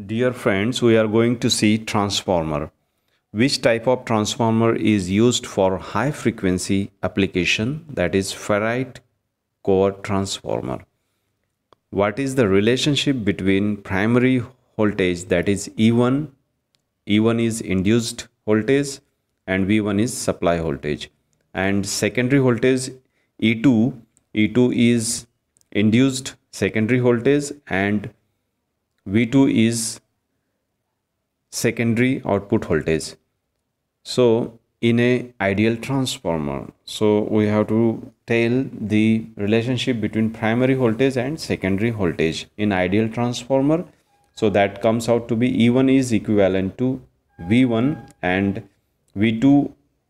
Dear friends, we are going to see transformer. Which type of transformer is used for high frequency application that is ferrite core transformer. What is the relationship between primary voltage that is E1, E1 is induced voltage and V1 is supply voltage and secondary voltage E2, E2 is induced secondary voltage and v2 is secondary output voltage so in a ideal transformer so we have to tell the relationship between primary voltage and secondary voltage in ideal transformer so that comes out to be e1 is equivalent to v1 and v2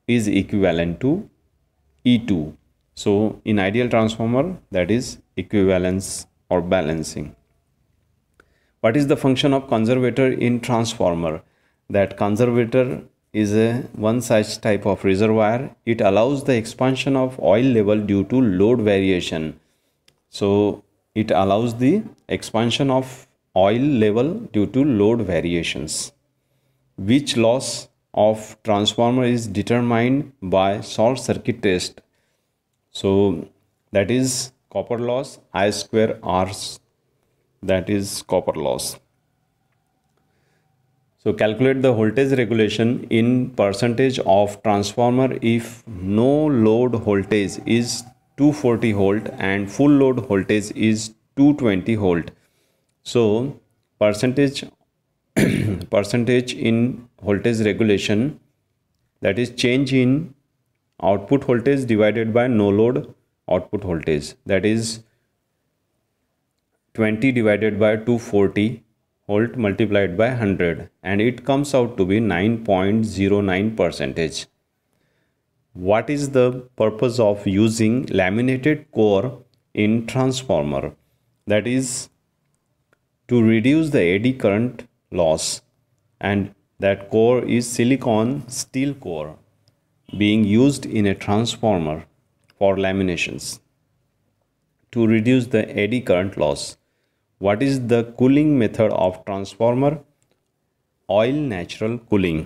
is equivalent to e2 so in ideal transformer that is equivalence or balancing what is the function of conservator in transformer that conservator is a one such type of reservoir it allows the expansion of oil level due to load variation so it allows the expansion of oil level due to load variations which loss of transformer is determined by short circuit test so that is copper loss i square r that is copper loss. So calculate the voltage regulation in percentage of transformer if no load voltage is 240 volt and full load voltage is 220 volt. So percentage percentage in voltage regulation that is change in output voltage divided by no load output voltage that is 20 divided by 240 volt multiplied by 100 and it comes out to be 9.09 percentage. What is the purpose of using laminated core in transformer? That is to reduce the eddy current loss and that core is silicon steel core being used in a transformer for laminations to reduce the eddy current loss what is the cooling method of transformer oil natural cooling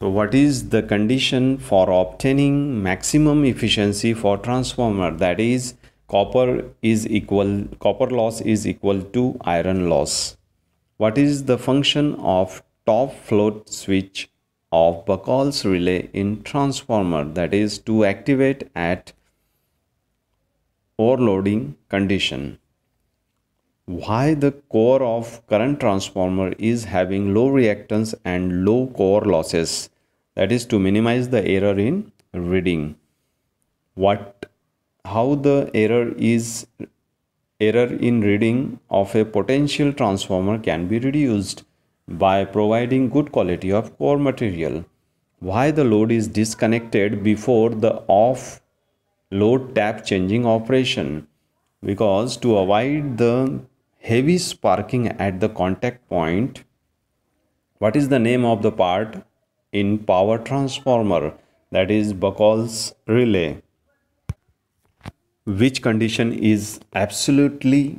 so what is the condition for obtaining maximum efficiency for transformer that is copper is equal copper loss is equal to iron loss. What is the function of top float switch of Bacall's relay in transformer that is to activate at overloading condition why the core of current transformer is having low reactance and low core losses that is to minimize the error in reading what how the error is error in reading of a potential transformer can be reduced by providing good quality of core material why the load is disconnected before the off load tap changing operation because to avoid the heavy sparking at the contact point what is the name of the part in power transformer that is Buckles relay which condition is absolutely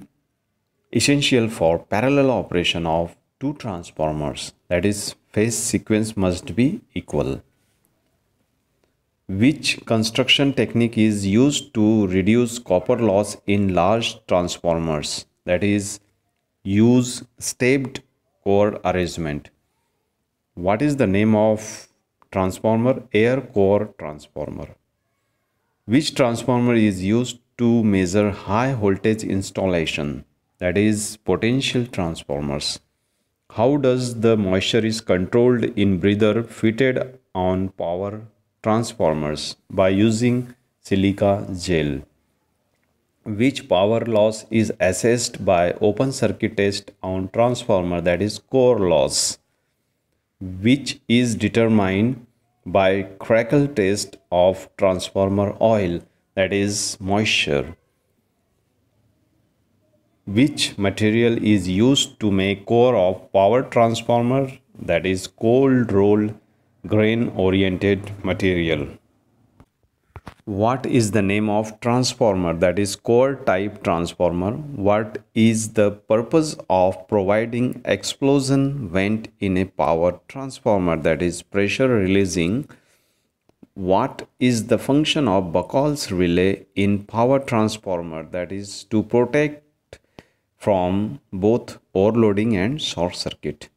essential for parallel operation of two transformers that is phase sequence must be equal which construction technique is used to reduce copper loss in large transformers that is use stepped core arrangement what is the name of transformer air core transformer which transformer is used to measure high voltage installation that is potential transformers how does the moisture is controlled in breather fitted on power transformers by using silica gel which power loss is assessed by open circuit test on transformer that is core loss which is determined by crackle test of transformer oil that is moisture which material is used to make core of power transformer that is cold roll grain oriented material what is the name of transformer that is core type transformer what is the purpose of providing explosion vent in a power transformer that is pressure releasing what is the function of Buckholz relay in power transformer that is to protect from both overloading and short circuit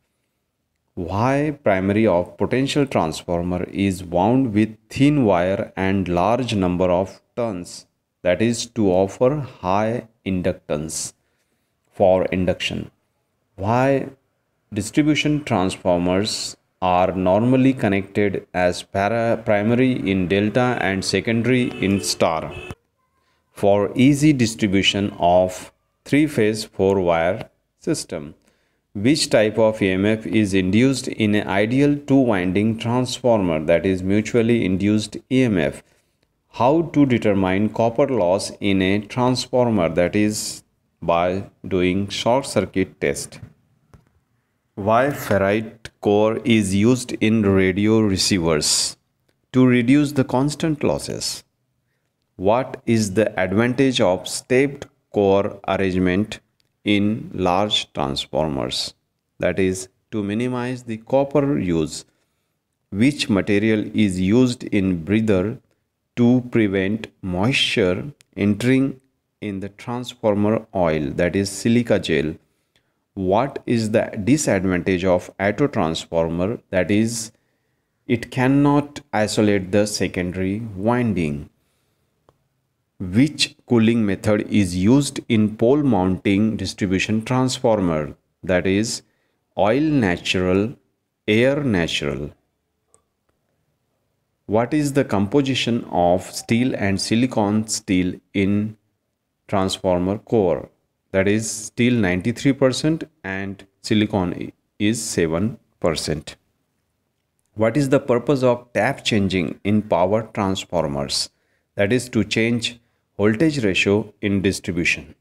why primary of potential transformer is wound with thin wire and large number of turns that is to offer high inductance for induction why distribution transformers are normally connected as para primary in delta and secondary in star for easy distribution of three phase four wire system which type of EMF is induced in an ideal two-winding transformer that is mutually induced EMF, how to determine copper loss in a transformer that is by doing short circuit test. Why ferrite core is used in radio receivers? To reduce the constant losses. What is the advantage of stepped core arrangement in large transformers. That is, to minimize the copper use, which material is used in breather to prevent moisture entering in the transformer oil, that is silica gel. What is the disadvantage of auto transformer? That is, it cannot isolate the secondary winding which cooling method is used in pole mounting distribution transformer? That is oil natural, air natural. What is the composition of steel and silicon steel in transformer core? That is steel 93% and silicon is 7%. What is the purpose of tap changing in power transformers? That is to change voltage ratio in distribution.